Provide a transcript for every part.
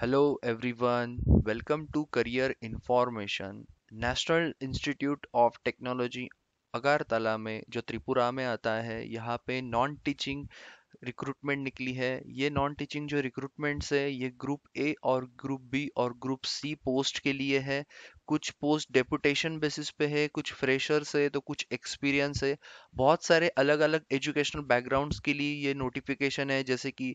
Hello everyone, welcome to Career Information national institute of technology Agartala में जो त्रिपुरा में आता है यहाँ पे नॉन टीचिंग रिक्रूटमेंट निकली है ये नॉन टीचिंग जो रिक्रूटमेंट्स है ये ग्रुप ए और ग्रुप बी और ग्रुप सी पोस्ट के लिए है कुछ पोस्ट डेपुटेशन बेसिस पे है कुछ फ्रेशर्स है तो कुछ एक्सपीरियंस है बहुत सारे अलग अलग एजुकेशनल बैकग्राउंड्स के लिए ये नोटिफिकेशन है जैसे कि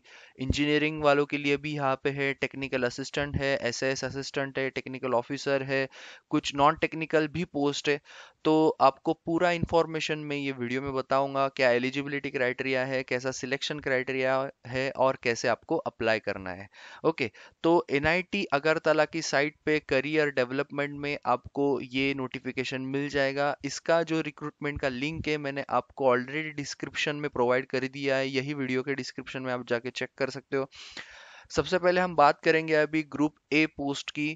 इंजीनियरिंग वालों के लिए भी यहाँ पे है टेक्निकल असिस्टेंट है एस असिस्टेंट है टेक्निकल ऑफिसर है कुछ नॉन टेक्निकल भी पोस्ट है तो आपको पूरा इन्फॉर्मेशन मैं ये वीडियो में बताऊंगा क्या एलिजिबिलिटी क्राइटेरिया है कैसा सिलेक्शन क्राइटेरिया है और कैसे आपको अप्लाई करना है ओके तो एन अगरतला की साइट पे करियर डेवलपमेंट में आपको ये नोटिफिकेशन मिल जाएगा इसका जो रिक्रूटमेंट का लिंक है मैंने आपको ऑलरेडी डिस्क्रिप्शन में प्रोवाइड कर दिया है यही वीडियो के डिस्क्रिप्शन में आप जाके चेक कर सकते हो सबसे पहले हम बात करेंगे अभी ग्रुप ए पोस्ट की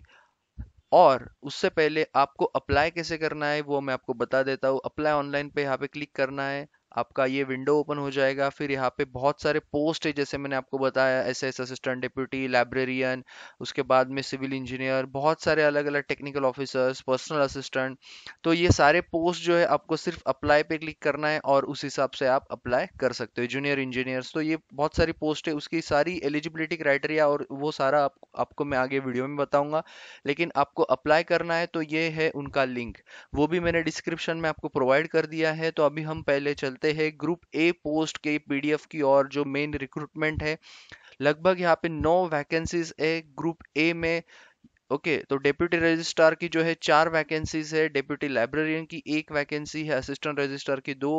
और उससे पहले आपको अप्लाई कैसे करना है वो मैं आपको बता देता हूँ अप्लाई ऑनलाइन पे यहाँ पे क्लिक करना है आपका ये विंडो ओपन हो जाएगा फिर यहाँ पे बहुत सारे पोस्ट है जैसे मैंने आपको बताया S S assistant deputy librarian उसके बाद में सिविल इंजीनियर बहुत सारे अलग अलग टेक्निकल ऑफिसर्स पर्सनल असिस्टेंट तो ये सारे पोस्ट जो है आपको सिर्फ अप्लाई पे क्लिक करना है और उस हिसाब से आप अप्लाई कर सकते हो जूनियर इंजीनियर्स तो ये बहुत सारी पोस्ट है उसकी सारी एलिजिबिलिटी क्राइटेरिया और वो सारा आप, आपको मैं आगे वीडियो में बताऊंगा लेकिन आपको अप्लाई करना है तो ये है उनका लिंक वो भी मैंने डिस्क्रिप्शन में आपको प्रोवाइड कर दिया है तो अभी हम पहले चलते करते हैं ग्रुप ए पोस्ट के पीडीएफ की और जो मेन रिक्रूटमेंट है लगभग यहाँ पे नौ वैकेंसीज है ग्रुप ए में ओके okay, तो डेप्यूटी रजिस्ट्रार की जो है चार वैकेंसीज है डेप्यूटी लाइब्रेरियन की एक वैकेंसी है असिस्टेंट रजिस्ट्रार की दो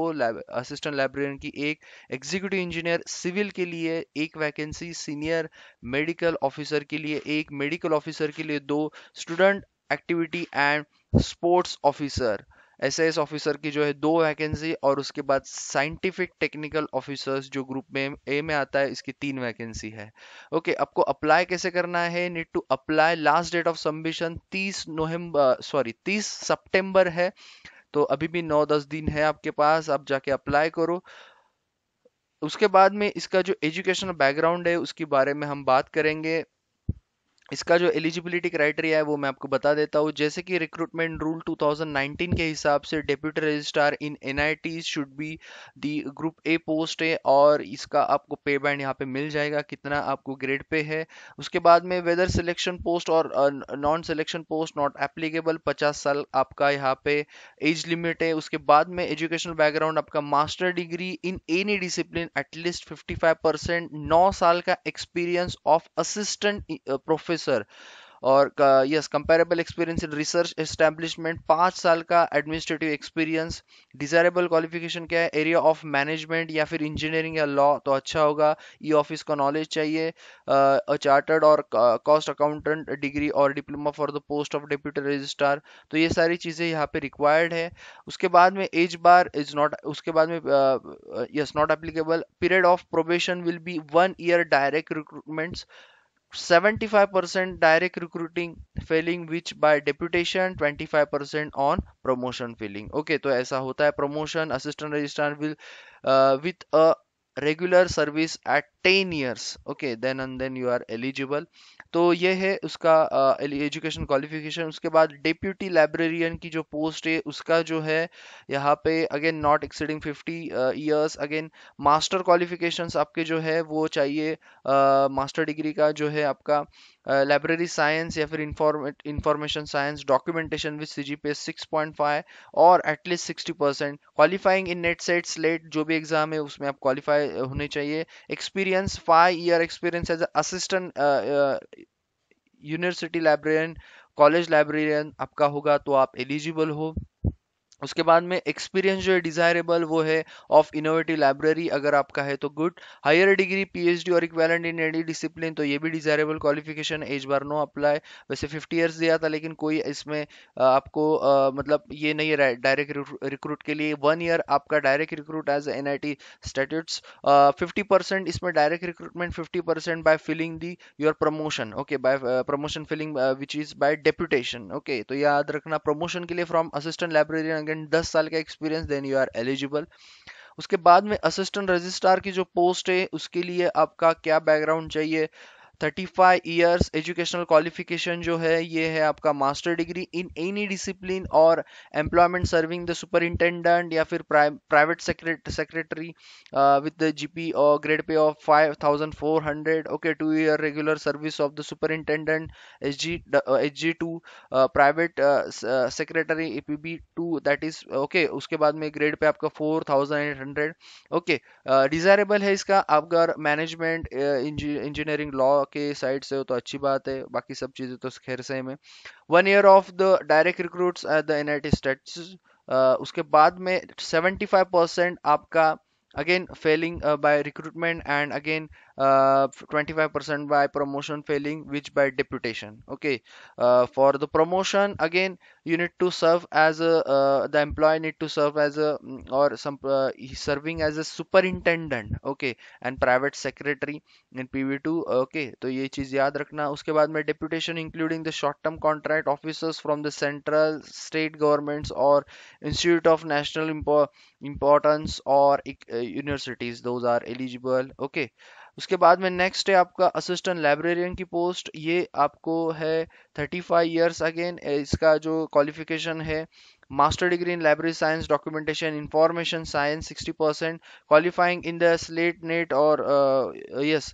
असिस्टेंट लाइब्रेरियन की एक एग्जीक्यूटिव इंजीनियर सिविल के लिए एक वैकेंसी सीनियर मेडिकल ऑफिसर के लिए एक मेडिकल ऑफिसर के लिए दो student activity and sports officer S S officer की जो है दो वैकेंसी और उसके बाद साइंटिफिक टेक्निकल ऑफिसर्स जो ग्रुप में ए में आता है इसकी तीन वैकेंसी है ओके okay, आपको अप्लाई कैसे करना है need to apply last date of submission तीस नवंबर सॉरी तीस सितंबर है तो अभी भी नौ दस दिन है आपके पास आप जाके अप्लाई करो उसके बाद में इसका जो एजुकेशनल बैकग्राउंड है उसके बारे में हम बात करेंगे इसका जो एलिजिबिलिटी क्राइटेरिया है वो मैं आपको बता देता हूँ जैसे कि रिक्रूटमेंट रूल 2019 के हिसाब से deputy registrar in N should be the group A post है और इसका आपको पे बैंड यहाँ पे मिल जाएगा कितना आपको ग्रेड पे है उसके बाद में वेदर सिलेक्शन पोस्ट और non selection post not applicable पचास साल आपका यहाँ पे एज लिमिट है उसके बाद में एजुकेशनल बैकग्राउंड आपका master degree in any discipline at least fifty नौ साल का experience of assistant professor officer और yes comparable experience in research establishment पाँच साल का एडमिनिस्ट्रेटिव एक्सपीरियंस डिजायरेबल क्वालिफिकेशन क्या है एरिया ऑफ मैनेजमेंट या फिर इंजीनियरिंग या लॉ तो अच्छा होगा ई ऑफिस का नॉलेज चाहिए चार्टर्ड और कॉस्ट अकाउंटेंट डिग्री और diploma for the post of deputy registrar तो ये सारी चीज़ें यहाँ पे रिक्वायर्ड है उसके बाद में एज बार इज नॉट उसके बाद में yes not applicable period of probation will be one year direct recruitments 75% direct recruiting failing which by deputation 25% on promotion failing okay so ऐसा होता है promotion assistant registrar will uh, with a regular service at ten years okay then and then you are eligible तो ये है उसका education uh, qualification उसके बाद deputy librarian की जो पोस्ट है उसका जो है यहाँ पे again not exceeding fifty years again master qualification आपके जो है वो चाहिए मास्टर uh, डिग्री का जो है आपका लाइब्रेरी साइंस या फिर information science documentation with C G P six point five और at least sixty percent qualifying in NET SET SLET जो भी एग्जाम है उसमें आप क्वालिफाई होने चाहिए experience experience, five year experience as an assistant university librarian college librarian आपका होगा तो आप एलिजिबल हो उसके बाद में एक्सपीरियंस जो है डिजायरेबल वो है ऑफ इनोवेटिव लाइब्रेरी अगर आपका है तो गुड हायर डिग्री पीएचडी और इक्वेलेंट इन एडी डिसिप्लिन तो ये भी desirable qualification age bar no apply वैसे 50 इयर्स दिया था लेकिन कोई इसमें आपको आ, मतलब ये नहीं है डायरेक्ट रिक्रूट के लिए वन ईयर आपका direct recruit as N I T statutes fifty percent इसमें direct recruitment fifty percent by filling the your promotion okay by promotion filling which is by deputation okay तो याद रखना promotion के लिए from assistant librarian consultant दस साल का experience then you are eligible उसके बाद में असिस्टेंट रजिस्ट्रार की जो पोस्ट है उसके लिए आपका क्या बैकग्राउंड चाहिए 35 इयर्स एजुकेशनल क्वालिफिकेशन जो है ये है आपका master degree in any discipline और एम्प्लॉयमेंट सर्विंग द सुपरिंटेंडेंट या फिर private secretary with the GP और grade pay of 5400 okay two year regular service of the superintendent H G H G to private secretary A P B to that is okay उसके बाद में grade pay आपका 4800 okay desirable है इसका अगर management engineering law के side से हो तो अच्छी बात है बाकी सब चीज़ें तो खैर से में one year of the direct recruits at the united states उसके बाद में 75 परसेंट आपका again filling by recruitment and again uh, 25% by promotion failing which by deputation okay uh, for the promotion again you need to serve as a uh, the employee need to serve as a mm, or some uh, serving as a superintendent okay and private secretary in pv2 okay तो ये चीज याद रखना उसके बाद में deputation including the short term contract officers from the central state governments or institute of National importance or uh, universities those are eligible okay उसके बाद में नेक्स्ट है आपका असिस्टेंट लाइब्रेरियन की पोस्ट ये आपको है थर्टी फाइव ईयर्स अगेन इसका जो क्वालिफिकेशन है master degree in library science documentation information science sixty percent qualifying in the SLET NET और यस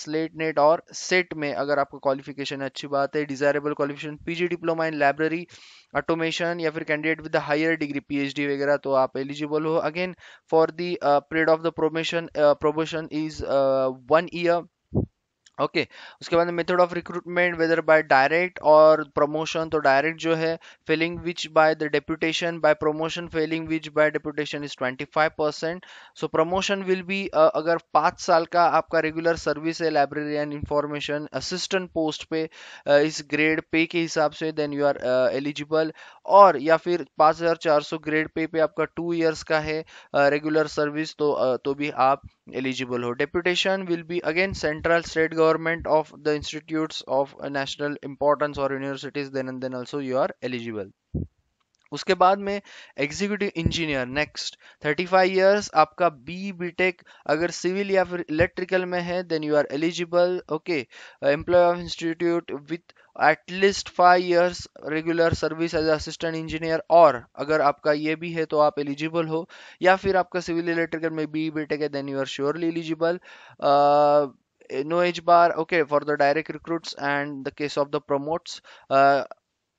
स्लेट नेट और सेट में अगर आपका क्वालिफिकेशन अच्छी बात है desirable qualification PG diploma in library automation या फिर candidate with higher degree PhD वगैरह तो आप एलिजिबल हो again for the period of the promotion promotion is one year okay okay. उसके बाद method of recruitment whether by direct और promotion तो डायरेक्ट जो है filling which by the deputation by promotion Fehling which by deputation is 25 percent so promotion will be अगर पाँच साल का आपका रेगुलर सर्विस है library and information assistant post पे uh, इस ग्रेड पे के हिसाब से देन यू आर एलिजिबल और या फिर सौ ग्रेड पे पे आपका टू ईयर्स का है रेगुलर uh, सर्विस तो uh, तो भी आप एलिजिबल हो deputation will be again central state government government of the institutes of national importance or universities then and then also you are eligible उसके बाद में executive engineer next 35 five years आपका B B Tech अगर civil या फिर electrical में है then you are eligible okay employ of institute with at least five years regular service as assistant engineer और अगर आपका ये भी है तो आप एलिजिबल हो या फिर आपका सिविल इलेक्ट्रिकल में बी बीटेक है then you are surely eligible no age bar okay for the direct recruits and the case of the promotes uh,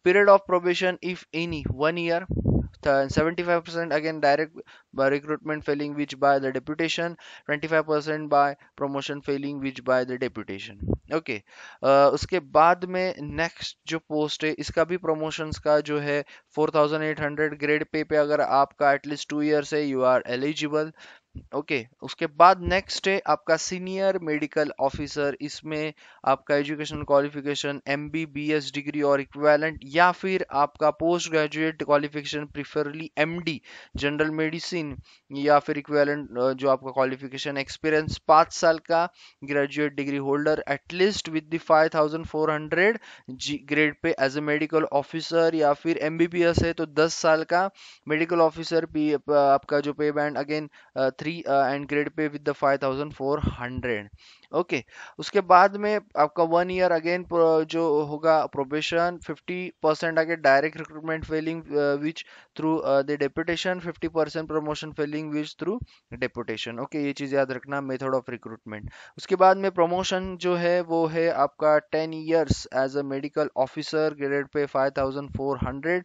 period of probation if any one year 75% again direct by recruitment failing which by the deputation 25% by promotion failing which by the deputation okay. uh, उसके बाद में next जो post है इसका भी promotions का जो है 4800 grade पे पे अगर आपका two years year you are eligible. Okay okay, उसके बाद नेक्स्ट है आपका सीनियर मेडिकल ऑफिसर इसमें आपका एजुकेशन क्वालिफिकेशन एम डिग्री और इक्वेलेंट या फिर आपका post graduate qualification preferably M general medicine या फिर इक्वेलेंट जो आपका क्वालिफिकेशन एक्सपीरियंस पाँच साल का graduate degree holder at least with the five thousand four grade pay as a medical officer या फिर एम है तो दस साल का मेडिकल ऑफिसर आपका जो pay band again 3 uh, and grade pay with the 5400 okay उसके बाद में आपका वन ईयर अगेन जो होगा प्रोबेशन 50 परसेंट आगे direct recruitment Fehling which through the deputation 50 percent promotion Fehling which through deputation okay ये चीज़ याद रखना मेथड ऑफ रिक्रूटमेंट उसके बाद में प्रमोशन जो है वो है आपका ten years as a medical officer grade pay 5400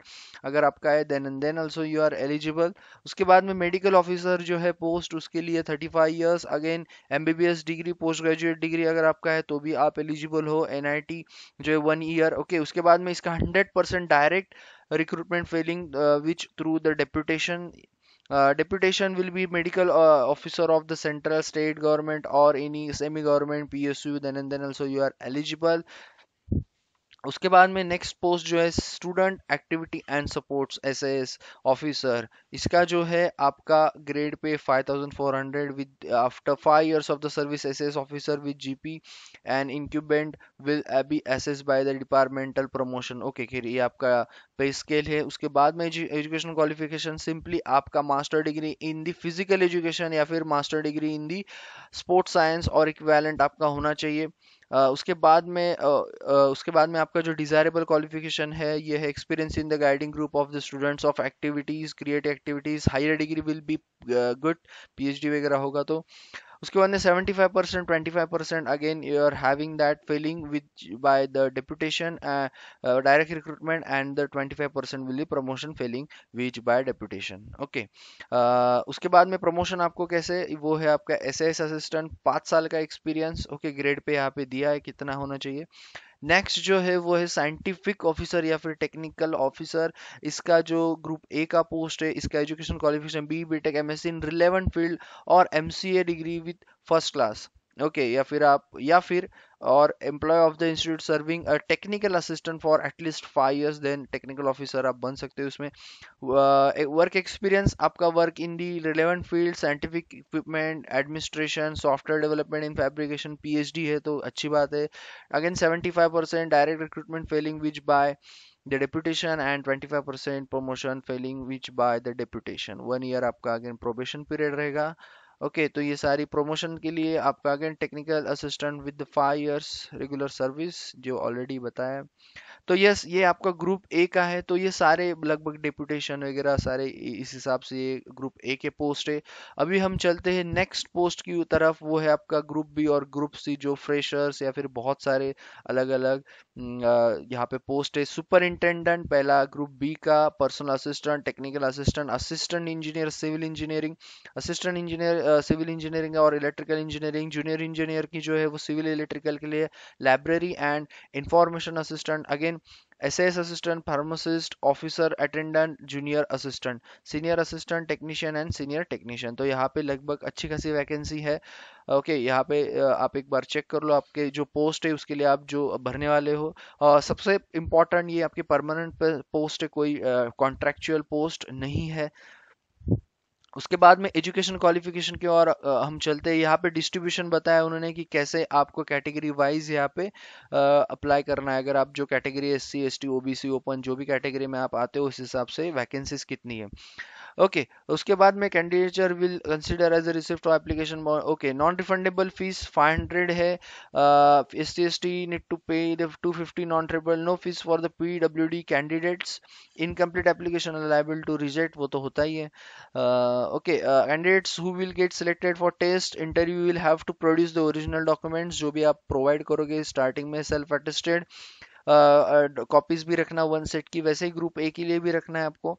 अगर आपका है then and then also you are eligible उसके बाद में मेडिकल ऑफिसर जो है पोस्ट उसके लिए thirty five years again M degree post graduate degree अगर आपका है तो भी आप एलिजिबल हो एन जो है वन ईयर ओके उसके बाद में इसका hundred percent direct recruitment Fehling which through the deputation deputation will be medical officer of the central state government और any semi government P S U then and then also you are eligible उसके बाद में next post जो है student activity and sports S S officer इसका जो है आपका grade pay 5400 with after five years of the service S S officer with GP and incumbent will be assess by the departmental promotion okay फिर ये आपका pay scale है उसके बाद में एजुकेशन क्वालिफिकेशन सिंपली आपका master degree in the physical education या फिर master degree in the sports science और इक्वेलेंट आपका होना चाहिए उसके बाद में उसके बाद में आपका जो डिज़ायरेबल क्वालिफिकेशन है ये है experience in the guiding group of the students of activities creative activities higher degree will be good PhD वगैरह होगा तो Uh, uh, uh, उसके बाद में seventy five percent twenty five percent again you are having that feeling which by the deputation direct recruitment and the twenty five percent will promotion feeling which by deputation okay उसके बाद में promotion आपको कैसे वो है आपका S assistant पाँच साल का एक्सपीरियंस ओके ग्रेड पे यहाँ पे दिया है कितना होना चाहिए नेक्स्ट जो है वो है साइंटिफिक ऑफिसर या फिर टेक्निकल ऑफिसर इसका जो ग्रुप ए का पोस्ट है इसका education qualification B B tech M S in relevant field और M C A degree with first class okay या फिर आप या फिर और employ of the institute serving a technical assistant for at least five years then technical officer आप बन सकते हो उसमें वर्क uh, एक्सपीरियंस आपका work in the relevant field scientific equipment administration software development in fabrication पी है तो अच्छी बात है again seventy direct recruitment Fehling which by the deputation and twenty promotion Fehling which by the deputation one year आपका again probation period रहेगा okay तो ये सारी प्रमोशन के लिए आपका again technical assistant with five years regular service जो already बताया तो यस ये आपका ग्रुप ए का है तो ये सारे लगभग डिप्यूटेशन वगैरह सारे इस हिसाब से ये ग्रुप ए के पोस्ट है अभी हम चलते हैं नेक्स्ट पोस्ट की तरफ वो है आपका ग्रुप बी और ग्रुप सी जो फ्रेशर्स या फिर बहुत सारे अलग हम्म, अलग यहाँ पे पोस्ट है सुपरिंटेंडेंट पहला ग्रुप बी का personal assistant technical assistant assistant engineer civil engineering assistant engineer civil engineering और इलेक्ट्रिकल इंजीनियरिंग जूनियर इंजीनियर की जो है वो सिविल इलेक्ट्रिकल के लिए library and information assistant again S S assistant pharmacist officer attendant junior assistant senior assistant technician and senior technician तो यहाँ पे लगभग अच्छी खासी वैकेंसी है ओके okay, यहाँ पे आप एक बार चेक कर लो आपके जो पोस्ट है उसके लिए आप जो भरने वाले हो आ, सबसे इम्पोर्टेंट ये आपके परमानेंट पोस्ट है कोई कॉन्ट्रेक्चुअल पोस्ट नहीं है उसके बाद में एजुकेशन क्वालिफिकेशन की और हम चलते हैं यहाँ पे डिस्ट्रीब्यूशन बताया उन्होंने कि कैसे आपको कैटेगरी वाइज यहाँ पे अप्लाई करना है अगर आप जो category S C S T OBC open जो भी कैटेगरी में आप आते हो उस हिसाब से वैकेंसीज कितनी है ओके okay, उसके बाद में candidature will consider as a receipt application okay non refundable fees 500 है S T S T need to pay the 250 non refundable no fees for the P W D candidates incomplete application liable to reject वो तो होता ही है okay candidates who will get selected for test interview will have to produce the original documents जो भी आप provide करोगे starting में self attested copies uh, uh, भी रखना वन सेट की वैसे ही ग्रुप ए के लिए भी रखना है आपको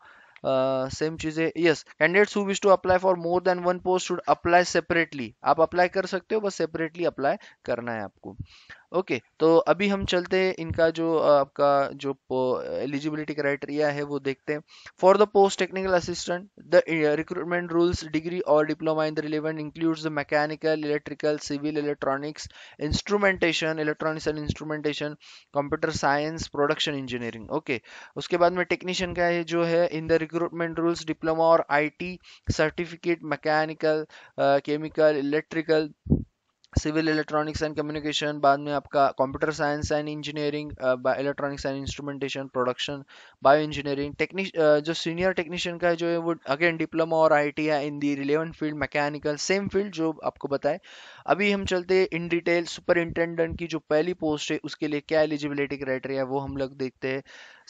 सेम चीजें yes candidates who wish to apply for more than one post should apply separately आप अप्लाई कर सकते हो बस सेपरेटली अप्लाई करना है आपको ओके तो अभी हम चलते हैं इनका जो आपका जो एलिजिबिलिटी क्राइटेरिया है वो देखते हैं for the post technical assistant the recruitment rules degree और diploma in the relevant includes the mechanical electrical civil electronics instrumentation electronics and instrumentation computer science production engineering okay उसके बाद में टेक्नीशियन का है जो है in the recruitment rules diploma और I certificate mechanical chemical electrical civil electronics and communication बाद में आपका computer science and engineering electronics and instrumentation production bio engineering technique जो सीनियर टेक्नीशियन का है जो है वो अगेन डिप्लोमा और आई टी या in the relevant field mechanical same field जो आपको बताए अभी हम चलते हैं इन डिटेल सुपरिंटेंडेंट की जो पहली पोस्ट है उसके लिए क्या एलिजिबिलिटी क्राइटेरिया वो हम लोग देखते हैं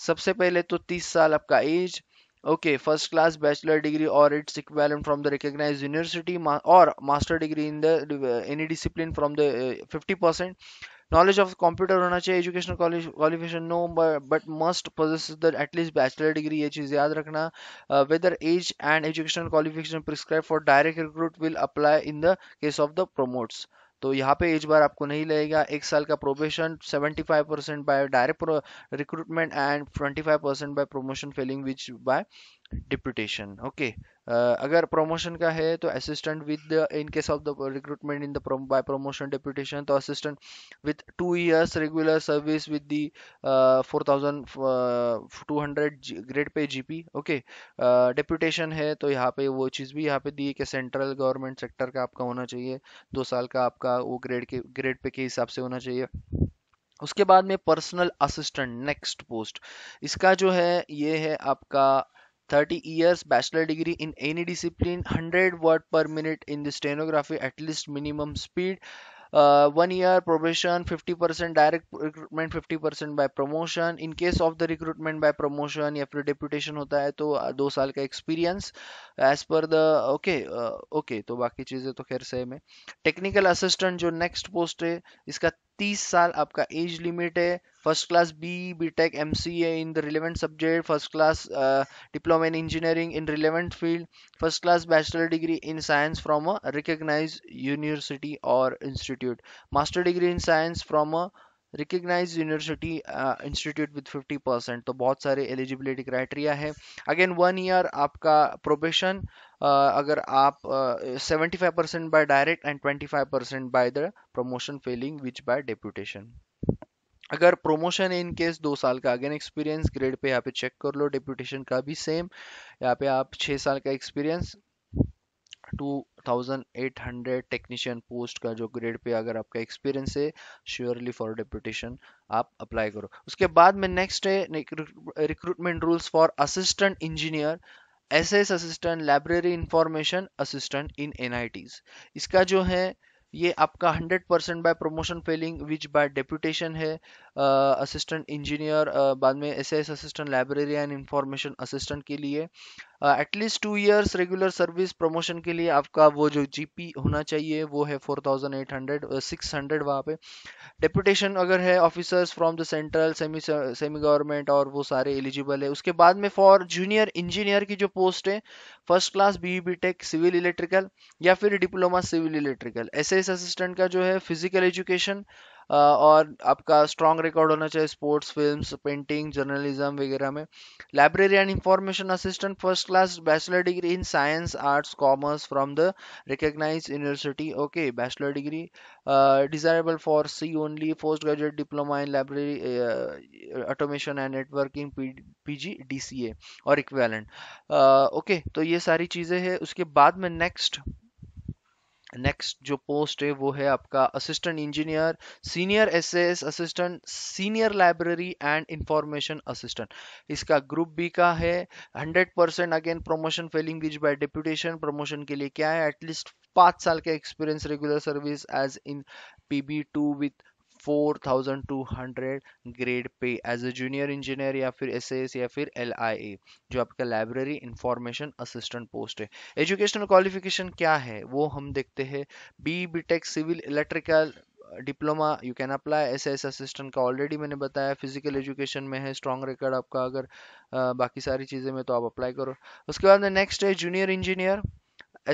सबसे पहले तो तीस साल आपका age okay first class bachelor degree or its equivalent from the recognized university ma or master degree in the uh, any discipline from the uh, 50% knowledge of computer होना चाहिए educational qualification no but, but must possess the at least bachelor degree ये चीज़ याद रखना uh, whether age and educational qualification prescribed for direct recruit will apply in the case of the promotes तो यहाँ पे as बार आपको नहीं लगेगा एक साल का probation 75 percent by direct recruitment and 25 percent by promotion failing which by deputation okay अगर प्रमोशन का है तो assistant with in case of the recruitment in the by promotion deputation तो assistant with two years regular service with the four thousand two hundred grade pay GP okay deputation है तो यहाँ पे वो चीज़ भी यहाँ पे दी है कि सेंट्रल गवर्नमेंट सेक्टर का आपका होना चाहिए दो साल का आपका वो ग्रेड के ग्रेड पे के हिसाब से होना चाहिए उसके बाद में पर्सनल असिस्टेंट नेक्स्ट पोस्ट इसका जो है ये है आपका 30 years bachelor degree in any discipline 100 word per minute in the stenography at least minimum speed uh, one year probation 50% direct recruitment 50% by promotion in case of the recruitment by promotion या फिर deputation होता है तो दो साल का experience as per the okay uh, okay तो बाकी चीज़ें तो खैर सेम है technical assistant जो next post है इसका तीस साल आपका एज लिमिट है first class B B tech M C A in the relevant subject first class diploma in engineering in relevant field first class bachelor degree in science from a recognise university और institute master degree in science from a recognise university institute with 50 percent तो बहुत सारे eligibility criteria है again one year आपका probation अगर आप seventy five percent by direct and twenty five percent by the promotion Fehling which by deputation अगर promotion in case दो साल का अगेन एक्सपीरियंस ग्रेड पे यहाँ पे चेक कर लो डेप्यूटेशन का भी सेम यहाँ पे आप छः साल का एक्सपीरियंस 2800 टेक्नीशियन पोस्ट का जो ग्रेड पे अगर आपका एक्सपीरियंस है श्योरली फॉर डेप्यूटेशन आप अप्लाई करो उसके बाद में नेक्स्ट है recruitment rules for assistant engineer S S assistant library information assistant इन एन इसका जो है ये आपका 100 percent by promotion Fehling which by deputation है असिस्टेंट इंजीनियर बाद में S S assistant library and information assistant के लिए at least two years regular service promotion के लिए आपका वो जो जीपी होना चाहिए वो है 4800 600 वहाँ पे डेपुटेशन अगर है officers from the central semi semi government और वो सारे एलिजिबल है उसके बाद में फॉर जूनियर इंजीनियर की जो पोस्ट है first class B B tech civil electrical या फिर diploma civil electrical S assistant का जो है फिजिकल एजुकेशन और आपका स्ट्रॉन्ग रिकॉर्ड होना चाहिए स्पोर्ट्स फिल्म पेंटिंग जर्नलिज्म वगैरह में library and information assistant first class bachelor degree in science arts commerce from the recognise university okay bachelor degree desirable for C only post graduate diploma in library automation and networking PG A और equivalent okay तो ये सारी चीज़ें हैं उसके बाद में next next जो पोस्ट है वो है आपका assistant engineer senior SS assistant senior library and information assistant इसका ग्रुप बी का है 100 percent again promotion failing which by deputation promotion के लिए क्या है एटलीस्ट पाँच साल का experience regular service as in P B two with 4200 grade pay as a junior engineer या फिर एस या फिर एल जो आपका लाइब्रेरी इंफॉर्मेशन असिस्टेंट पोस्ट है एजुकेशनल क्वालिफिकेशन क्या है वो हम देखते हैं B B tech civil electrical diploma you can apply S S assistant का ऑलरेडी मैंने बताया फिजिकल एजुकेशन में है स्ट्रॉन्ग रिकॉर्ड आपका अगर आ, uh, बाकी सारी चीज़ें में तो आप अप्लाई करो उसके बाद नेक्स्ट है junior engineer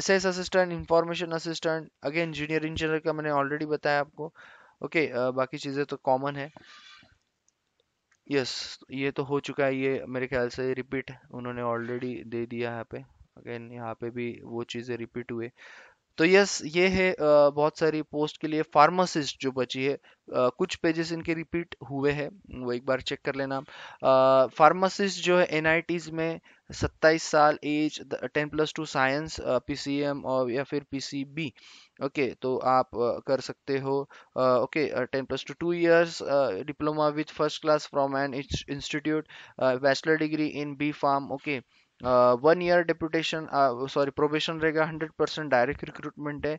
S S assistant information assistant again junior engineer का मैंने ऑलरेडी बताया आपको ओके okay, uh, बाकी चीज़ें तो कॉमन है यस yes, ये तो हो चुका है ये मेरे ख्याल से रिपीट उन्होंने ऑलरेडी दे दिया यहाँ पे अगेन यहाँ पे भी वो चीज़ें रिपीट हुए तो यस ये है बहुत सारी पोस्ट के लिए फार्मासिस्ट जो बची है कुछ पेजेस इनके रिपीट हुए हैं वो एक बार चेक कर लेना फार्मासिस्ट जो है एन में 27 साल age 10 plus two science PCM और या फिर पीसीबी ओके तो आप कर सकते हो okay ten plus two two years diploma with first class from an institute bachelor degree in B pharm okay one year deputation sorry probation रहेगा hundred percent direct recruitment है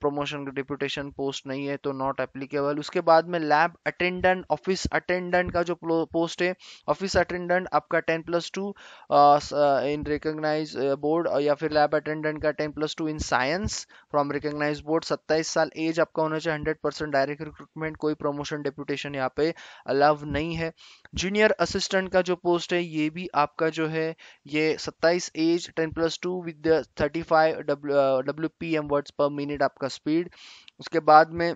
प्रमोशन डिप्यूटेशन पोस्ट नहीं है तो not applicable उसके बाद में lab attendant office attendant का जो पोस्ट है ऑफिस अटेंडेंट आपका ten plus two in recognise board या फिर लैब अटेंडेंट का ten plus two in science from recognise board सत्ताईस साल एज आपका होना चाहिए हंड्रेड परसेंट डायरेक्ट रिक्रूटमेंट कोई प्रमोशन डिप्यूटेशन यहाँ पे अलाव नहीं है जूनियर असिस्टेंट का जो पोस्ट है ये भी आपका जो है ये 27 age 10 plus two with thirty five W P M words per minute आपका स्पीड उसके बाद में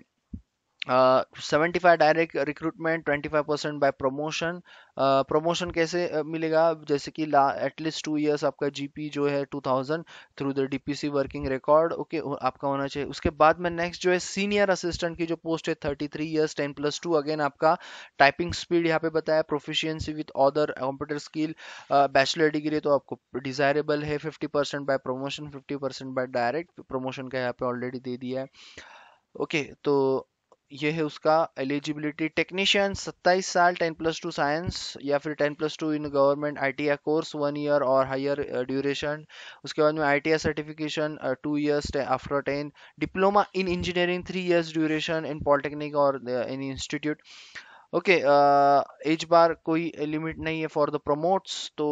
75 direct recruitment 25 percent by promotion promotion कैसे uh, मिलेगा जैसे कि एटलीस्ट टू इयर्स आपका जीपी जो है 2000 through the DPC working record okay आपका होना चाहिए उसके बाद में नेक्स्ट जो है सीनियर असिस्टेंट की जो पोस्ट है 33 three years ten plus two again आपका टाइपिंग स्पीड यहाँ पे बताया proficiency with other computer skill bachelor degree तो आपको डिजायरेबल है fifty percent by promotion fifty percent by direct promotion का यहाँ पे ऑलरेडी दे दिया है ओके okay, तो ये है उसका एलिजिबिलिटी टेक्नीशियन 27 साल 10 प्लस टू साइंस या फिर 10 plus two in government I I course one year और हायर ड्यूरेशन उसके बाद में I certification two years after ten diploma in engineering three years duration in polytechnic और in institute okay age bar कोई limit नहीं है for the promotes तो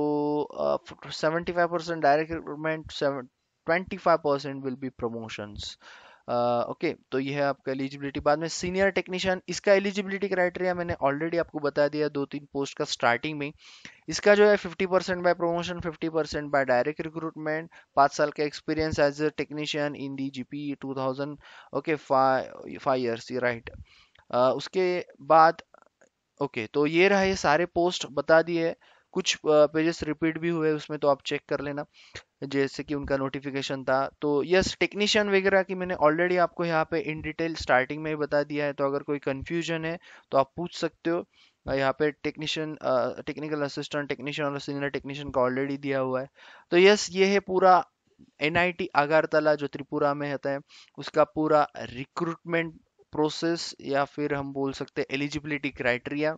seventy five percent direct recruitment percent will be promotions okay okay, तो ये है आपका eligibility बाद में सीनियर टेक्नीशियन इसका एलिजिबिलिटी क्राइटेरिया मैंने ऑलरेडी आपको बता दिया दो तीन पोस्ट का स्टार्टिंग में इसका जो है 50 percent by promotion 50 percent by direct recruitment पाँच साल का experience e as a technician in the GP 2000 okay five years right उसके बाद ओके okay, तो ये रहा ये सारे पोस्ट बता दिए कुछ पेजेस रिपीट भी हुए उसमें तो आप चेक कर लेना जैसे कि उनका नोटिफिकेशन था तो यस टेक्नीशियन वगैरह की मैंने ऑलरेडी आपको यहाँ पे इन डिटेल स्टार्टिंग में ही बता दिया है तो अगर कोई कन्फ्यूजन है तो आप पूछ सकते हो यहाँ पे टेक्नीशियन टेक्निकल असिस्टेंट टेक्नीशियन और सीनियर टेक्नीशियन का ऑलरेडी दिया हुआ है तो यस ये है पूरा एन आई जो त्रिपुरा में रहता है उसका पूरा रिक्रूटमेंट प्रोसेस या फिर हम बोल सकते हैं एलिजिबिलिटी क्राइटेरिया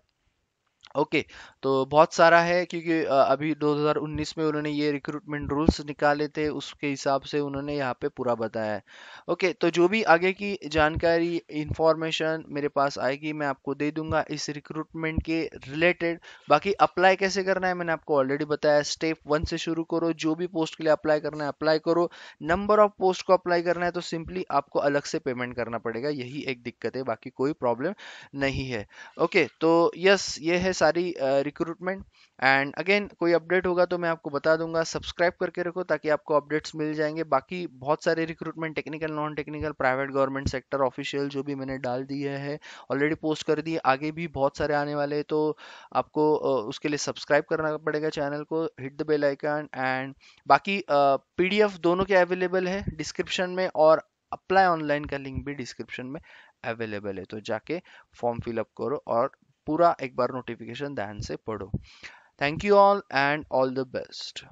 ओके तो बहुत सारा है क्योंकि अभी 2019 में उन्होंने ये रिक्रूटमेंट रूल्स निकाले थे उसके हिसाब से उन्होंने यहाँ पे पूरा बताया है ओके तो जो भी आगे की जानकारी इंफॉर्मेशन मेरे पास आएगी मैं आपको दे दूंगा इस रिक्रूटमेंट के रिलेटेड बाकी अप्लाई कैसे करना है मैंने आपको ऑलरेडी बताया स्टेप वन से शुरू करो जो भी पोस्ट के लिए अप्लाई करना है अप्लाई करो नंबर ऑफ पोस्ट को अप्लाई करना है तो सिंपली आपको अलग से पेमेंट करना पड़ेगा यही एक दिक्कत है बाकी कोई प्रॉब्लम नहीं है ओके तो यस ये है सारी रिक्रूटमेंट एंड अगेन कोई अपडेट होगा तो मैं आपको बता दूंगा सब्सक्राइब करके रखो ताकि आपको अपडेट्स मिल जाएंगे बाकी बहुत सारे recruitment technical non technical private government sector official जो भी मैंने डाल दिए है ऑलरेडी पोस्ट कर दिए आगे भी बहुत सारे आने वाले तो आपको उसके लिए सब्सक्राइब करना पड़ेगा चैनल को hit the bell icon and बाकी पीडीएफ दोनों के अवेलेबल है डिस्क्रिप्शन में और अप्लाई ऑनलाइन का लिंक भी डिस्क्रिप्शन में अवेलेबल है तो जाके फॉर्म फिलअप करो और पूरा एक बार नोटिफिकेशन ध्यान से पढ़ो thank you all and all the best